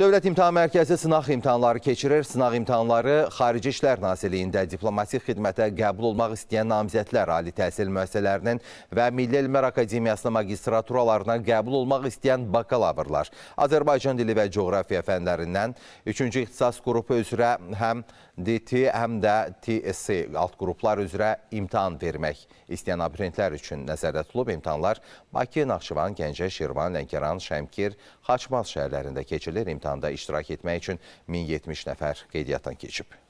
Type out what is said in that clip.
Dövlət İmtahan Mərkəzi sınaq imtahanları keçirir. Sınaq imtahanları Xarici İşlər Nazirliyində diplomatik xidmətə qəbul olmaq istəyən namizədlər ali təhsil müəssisələrinin və Milli Elmlər Akademiyasına magistraturalarına qəbul olmaq istəyən bakalavrlar Azərbaycan dili və coğrafiya fənlərindən 3-cü ixtisas qrupu üzrə həm DT, həm də TSC alt qruplar üzrə imtahan vermək istəyən abituriyentlər üçün nəzərdə tutulub imtahanlar Bakı, Naxçıvan, Gəncə, Şirvan, Lənkəran, Şəmkir, Xaçmaz şəhərlərində keçilir imtahan imtahanda iştirak etmək üçün 1070 nəfər qeydiyyatdan keçib.